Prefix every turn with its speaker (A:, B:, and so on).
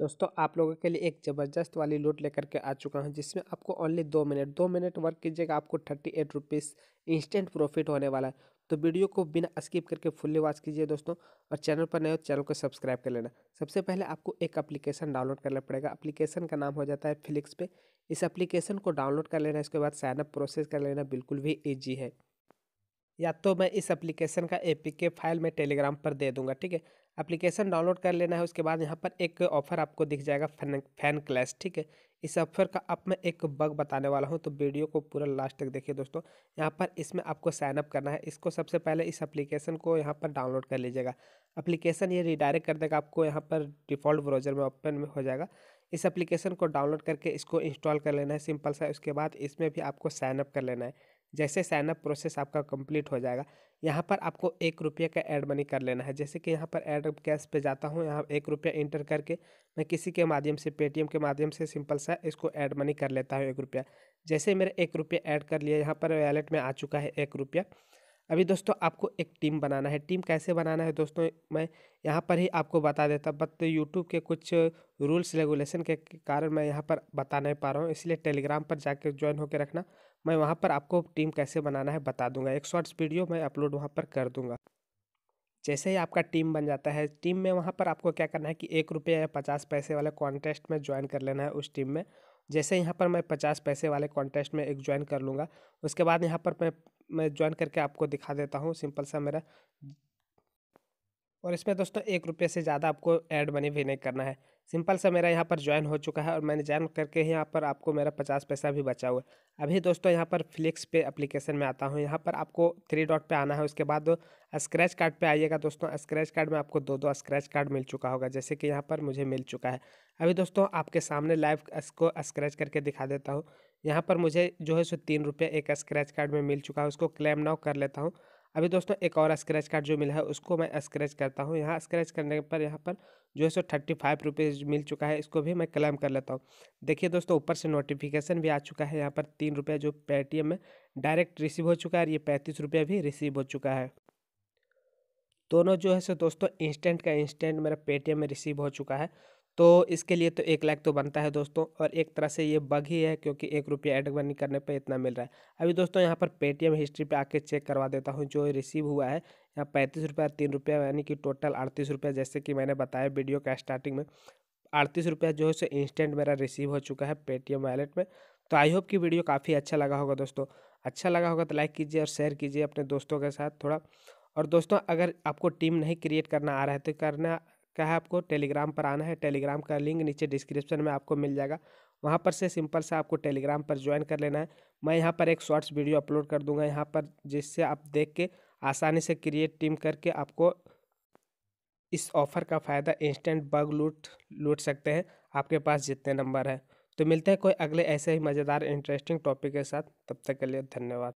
A: दोस्तों आप लोगों के लिए एक ज़बरदस्त वाली लूट लेकर के आ चुका हूँ जिसमें आपको ओनली दो मिनट दो मिनट वर्क कीजिएगा आपको thirty eight rupees instant profit होने वाला है तो वीडियो को बिना स्किप करके फुल्ली वॉच कीजिए दोस्तों और चैनल पर नए हो चैनल को सब्सक्राइब कर लेना सबसे पहले आपको एक एप्लीकेशन डाउनलोड करना पड़ेगा एप्लीकेशन का नाम हो जाता है फिलिक्स पे इस एप्लीकेशन को डाउनलोड कर लेना इसके बाद साइनअप प्रोसेस कर लेना बिल्कुल भी ईजी है या तो मैं इस एप्लीकेशन का ए फाइल मैं टेलीग्राम पर दे दूंगा ठीक है एप्लीकेशन डाउनलोड कर लेना है उसके बाद यहाँ पर एक ऑफर आपको दिख जाएगा फैन फैन क्लैश ठीक है इस ऑफर का अब मैं एक बग बताने वाला हूँ तो वीडियो को पूरा लास्ट तक देखिए दोस्तों यहाँ पर इसमें आपको साइनअप करना है इसको सबसे पहले इस एप्लीकेशन को यहाँ पर डाउनलोड कर लीजिएगा एप्लीकेशन ये रिडायरेक्ट कर देगा आपको यहाँ पर डिफ़ॉल्ट ब्राउजर में ओपन में हो जाएगा इस एप्लीकेशन को डाउनलोड करके इसको इंस्टॉल कर लेना है सिंपल सा उसके बाद इसमें भी आपको साइनअप कर लेना है जैसे साइनअप प्रोसेस आपका कंप्लीट हो जाएगा यहाँ पर आपको एक रुपये का एड मनी कर लेना है जैसे कि यहाँ पर एड कैश पे जाता हूँ यहाँ एक रुपया इंटर करके मैं किसी के माध्यम से पेटीएम के माध्यम से सिंपल सा इसको एड मनी कर लेता हूँ एक रुपया जैसे मेरे एक रुपया ऐड कर लिया यहाँ पर वैलेट में आ चुका है एक रुपया अभी दोस्तों आपको एक टीम बनाना है टीम कैसे बनाना है दोस्तों मैं यहाँ पर ही आपको बता देता बट यूट्यूब के कुछ रूल्स रेगुलेशन के कारण मैं यहाँ पर बता नहीं पा रहा हूँ इसलिए टेलीग्राम पर जाकर ज्वाइन होकर रखना मैं वहाँ पर आपको टीम कैसे बनाना है बता दूंगा एक शॉर्ट्स वीडियो मैं अपलोड वहाँ पर कर दूंगा जैसे ही आपका टीम बन जाता है टीम में वहाँ पर आपको क्या करना है कि एक रुपये या पचास पैसे वाले कॉन्टेस्ट में ज्वाइन कर लेना है उस टीम में जैसे यहाँ पर मैं पचास पैसे वाले कॉन्टेस्ट में एक ज्वाइन कर लूँगा उसके बाद यहाँ पर मैं मैं ज्वाइन करके आपको दिखा देता हूँ सिंपल सा मेरा और इसमें दोस्तों एक रुपये से ज़्यादा आपको ऐड मनी भी नहीं करना है सिंपल सा मेरा यहाँ पर ज्वाइन हो चुका है और मैंने ज्वाइन करके यहाँ पर आपको मेरा पचास पैसा भी बचा हुआ है अभी दोस्तों यहाँ पर फ्लिक्स पे एप्लीकेशन में आता हूँ यहाँ पर आपको थ्री डॉट पे आना है उसके बाद स्क्रैच कार्ड पे आइएगा दोस्तों स्क्रैच कार्ड में आपको दो दो स्क्रैच कार्ड मिल चुका होगा जैसे कि यहाँ पर मुझे मिल चुका है अभी दोस्तों आपके सामने लाइव इसको स्क्रैच करके दिखा देता हूँ यहाँ पर मुझे जो है सो तीन रुपये एक स्क्रैच कार्ड में मिल चुका है उसको क्लेम नाउ कर लेता हूँ अभी दोस्तों एक और स्क्रैच कार्ड जो मिला है उसको मैं स्क्रैच करता हूँ यहाँ स्क्रैच करने पर यहाँ पर जो है सो थर्टी फाइव रुपीज़ मिल चुका है इसको भी मैं क्लेम कर लेता हूँ देखिए दोस्तों ऊपर से नोटिफिकेशन भी आ चुका है यहाँ पर तीन रुपये जो पेटीएम में डायरेक्ट रिसीव हो चुका है और ये पैंतीस रुपये भी रिसीव हो चुका है दोनों जो है सो दोस्तों इंस्टेंट का इंस्टेंट मेरा पेटीएम में रिसीव हो चुका है तो इसके लिए तो एक लाख तो बनता है दोस्तों और एक तरह से ये बग ही है क्योंकि एक रुपया एड बनी करने पर इतना मिल रहा है अभी दोस्तों यहाँ पर पेटीएम हिस्ट्री पे आके चेक करवा देता हूँ जो रिसीव हुआ है यहाँ पैंतीस रुपया तीन रुपया यानी कि टोटल अड़तीस रुपया जैसे कि मैंने बताया वीडियो का स्टार्टिंग में अड़तीस रुपया जो है सो इंस्टेंट मेरा रिसीव हो चुका है पेटीएम वैलेट में तो आई होप कि वीडियो काफ़ी अच्छा लगा होगा दोस्तों अच्छा लगा होगा तो लाइक कीजिए और शेयर कीजिए अपने दोस्तों के साथ थोड़ा और दोस्तों अगर आपको टीम नहीं क्रिएट करना आ रहा है तो करना क्या है आपको टेलीग्राम पर आना है टेलीग्राम का लिंक नीचे डिस्क्रिप्शन में आपको मिल जाएगा वहाँ पर से सिंपल सा आपको टेलीग्राम पर ज्वाइन कर लेना है मैं यहाँ पर एक शॉर्ट्स वीडियो अपलोड कर दूंगा यहाँ पर जिससे आप देख के आसानी से क्रिएट टीम करके आपको इस ऑफ़र का फ़ायदा इंस्टेंट बग लूट लूट सकते हैं आपके पास जितने नंबर हैं तो मिलते हैं कोई अगले ऐसे ही मज़ेदार इंटरेस्टिंग टॉपिक के साथ तब तक के लिए धन्यवाद